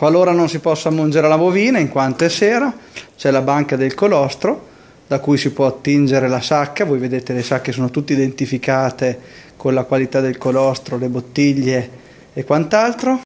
Qualora non si possa mungere la bovina, in quanto è sera, c'è la banca del colostro da cui si può attingere la sacca, voi vedete le sacche sono tutte identificate con la qualità del colostro, le bottiglie e quant'altro.